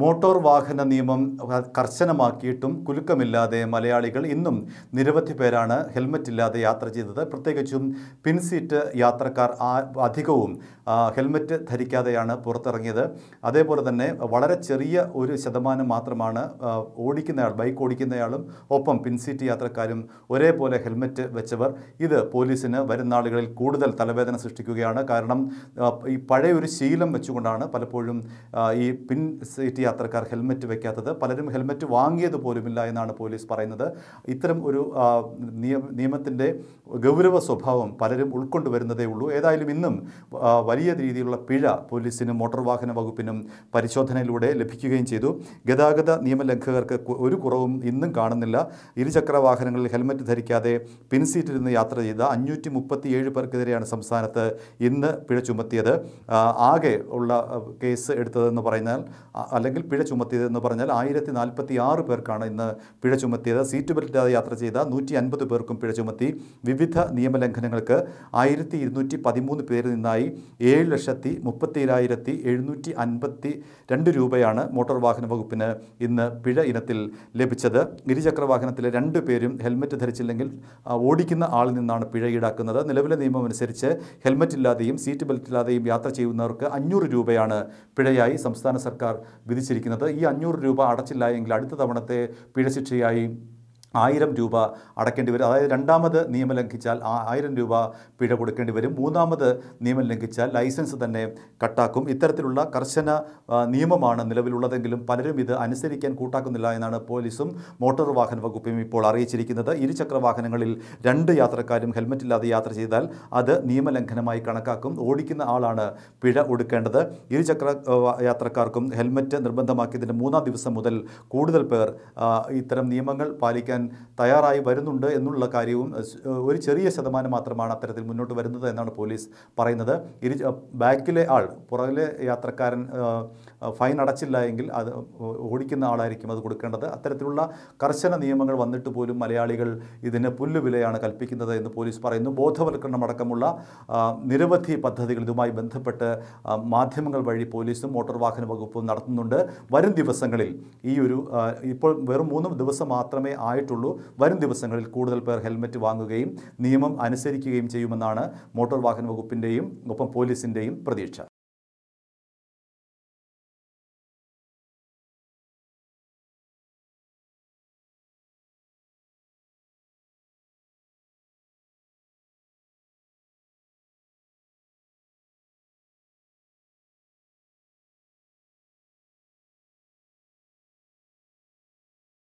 motor വാഹന നിയമം കർശനമാക്കിയിട്ടും കുലുക്കമില്ലാതെ മലയാളികൾ ഇന്നും നിരവധി പേരാണ് ഹെൽമറ്റ് ഇല്ലാതെ യാത്ര ചെയ്തത് പ്രത്യേകിച്ചും പിൻസീറ്റ് യാത്രക്കാർ അധികവും ഹെൽമറ്റ് ധരിക്കാതെയാണ് പുറത്തിറങ്ങിയത് അതേപോലെ തന്നെ വളരെ ചെറിയ ഒരു ശതമാനം മാത്രമാണ് ഓടിക്കുന്നയാൾ ബൈക്ക് ഓടിക്കുന്നയാളും ഒപ്പം പിൻസീറ്റ് യാത്രക്കാരും ഒരേപോലെ ഹെൽമറ്റ് വെച്ചവർ ഇത് പോലീസിന് വരുന്ന ആളുകളിൽ കൂടുതൽ തലവേദന സൃഷ്ടിക്കുകയാണ് കാരണം ഈ പഴയൊരു ശീലം വെച്ചുകൊണ്ടാണ് പലപ്പോഴും ഈ പിൻസീറ്റ് യാത്രക്കാർ ഹെൽമറ്റ് വെക്കാത്തത് പലരും ഹെൽമറ്റ് വാങ്ങിയത് പോലുമില്ല എന്നാണ് പോലീസ് പറയുന്നത് ഇത്തരം ഒരു നിയമത്തിൻ്റെ ഗൗരവ സ്വഭാവം പലരും ഉൾക്കൊണ്ടുവരുന്നതേ ഉള്ളൂ ഏതായാലും ഇന്നും വലിയ രീതിയിലുള്ള പിഴ പോലീസിനും മോട്ടോർ വാഹന വകുപ്പിനും പരിശോധനയിലൂടെ ലഭിക്കുകയും ചെയ്തു ഗതാഗത നിയമലംഘകർക്ക് ഒരു കുറവും ഇന്നും കാണുന്നില്ല ഇരുചക്ര വാഹനങ്ങളിൽ ഹെൽമറ്റ് ധരിക്കാതെ നിന്ന് യാത്ര ചെയ്ത അഞ്ഞൂറ്റി മുപ്പത്തിയേഴ് പേർക്കെതിരെയാണ് സംസ്ഥാനത്ത് ഇന്ന് പിഴ ചുമത്തിയത് ആകെ ഉള്ള കേസ് എടുത്തതെന്ന് പറഞ്ഞാൽ അല്ലെങ്കിൽ അല്ലെങ്കിൽ പിഴ എന്ന് പറഞ്ഞാൽ ആയിരത്തി നാൽപ്പത്തി ആറ് പേർക്കാണ് ഇന്ന് പിഴ ചുമത്തിയത് സീറ്റ് ബെൽറ്റില്ലാതെ യാത്ര ചെയ്ത നൂറ്റി അൻപത് പേർക്കും പിഴ ചുമത്തി വിവിധ നിയമലംഘനങ്ങൾക്ക് ആയിരത്തി ഇരുന്നൂറ്റി പതിമൂന്ന് പേരിൽ നിന്നായി ഏഴ് ലക്ഷത്തി മുപ്പത്തിരായിരത്തി എഴുന്നൂറ്റി അൻപത്തി രണ്ട് രൂപയാണ് മോട്ടോർ വാഹന വകുപ്പിന് ഇന്ന് പിഴ ഇനത്തിൽ ലഭിച്ചത് ഇരുചക്ര വാഹനത്തിലെ രണ്ടു പേരും ഹെൽമറ്റ് ധരിച്ചില്ലെങ്കിൽ ഓടിക്കുന്ന ആളിൽ നിന്നാണ് പിഴ ഈടാക്കുന്നത് നിലവിലെ നിയമം അനുസരിച്ച് ഹെൽമറ്റ് ഇല്ലാതെയും സീറ്റ് ബെൽറ്റ് ഇല്ലാതെയും യാത്ര ചെയ്യുന്നവർക്ക് അഞ്ഞൂറ് രൂപയാണ് പിഴയായി സംസ്ഥാന സർക്കാർ വിധിച്ചിരിക്കുന്നത് ഈ അഞ്ഞൂറ് രൂപ അടച്ചില്ല എങ്കിൽ അടുത്ത തവണത്തെ പിഴശിക്ഷയായി ആയിരം രൂപ അടയ്ക്കേണ്ടി വരും അതായത് രണ്ടാമത് നിയമം ലംഘിച്ചാൽ ആയിരം രൂപ പിഴ കൊടുക്കേണ്ടി വരും മൂന്നാമത് നിയമം ലംഘിച്ചാൽ ലൈസൻസ് തന്നെ കട്ടാക്കും ഇത്തരത്തിലുള്ള കർശന നിയമമാണ് നിലവിലുള്ളതെങ്കിലും പലരും ഇത് അനുസരിക്കാൻ കൂട്ടാക്കുന്നില്ല എന്നാണ് പോലീസും മോട്ടോർ വാഹന വകുപ്പും ഇപ്പോൾ അറിയിച്ചിരിക്കുന്നത് ഇരുചക്ര വാഹനങ്ങളിൽ രണ്ട് യാത്രക്കാരും ഹെൽമറ്റ് ഇല്ലാതെ യാത്ര ചെയ്താൽ അത് നിയമലംഘനമായി കണക്കാക്കും ഓടിക്കുന്ന ആളാണ് പിഴ ഒടുക്കേണ്ടത് ഇരുചക്ര യാത്രക്കാർക്കും ഹെൽമറ്റ് നിർബന്ധമാക്കിയതിൻ്റെ മൂന്നാം ദിവസം മുതൽ കൂടുതൽ പേർ ഇത്തരം നിയമങ്ങൾ പാലിക്കാൻ ചെയ്യാൻ തയ്യാറായി വരുന്നുണ്ട് എന്നുള്ള കാര്യവും ഒരു ചെറിയ ശതമാനം മാത്രമാണ് അത്തരത്തിൽ മുന്നോട്ട് വരുന്നത് എന്നാണ് പോലീസ് പറയുന്നത് ഇരു ബാക്കിലെ ആൾ പുറകിലെ യാത്രക്കാരൻ ഫൈൻ അടച്ചില്ല എങ്കിൽ അത് ഓടിക്കുന്ന ആളായിരിക്കും അത് കൊടുക്കേണ്ടത് അത്തരത്തിലുള്ള കർശന നിയമങ്ങൾ വന്നിട്ട് പോലും മലയാളികൾ ഇതിന് പുല്ലുവിലയാണ് കൽപ്പിക്കുന്നത് എന്ന് പോലീസ് പറയുന്നു ബോധവൽക്കരണം അടക്കമുള്ള നിരവധി പദ്ധതികൾ ഇതുമായി ബന്ധപ്പെട്ട് മാധ്യമങ്ങൾ വഴി പോലീസും മോട്ടോർ വാഹന വകുപ്പും നടത്തുന്നുണ്ട് വരും ദിവസങ്ങളിൽ ഈ ഒരു ഇപ്പോൾ വെറും മൂന്ന് ദിവസം മാത്രമേ ആയിട്ട് ഉണ്ടായിട്ടുള്ളൂ വരും ദിവസങ്ങളിൽ കൂടുതൽ പേർ ഹെൽമറ്റ് വാങ്ങുകയും നിയമം അനുസരിക്കുകയും ചെയ്യുമെന്നാണ് മോട്ടോർ വാഹന വകുപ്പിൻ്റെയും ഒപ്പം പോലീസിൻ്റെയും പ്രതീക്ഷ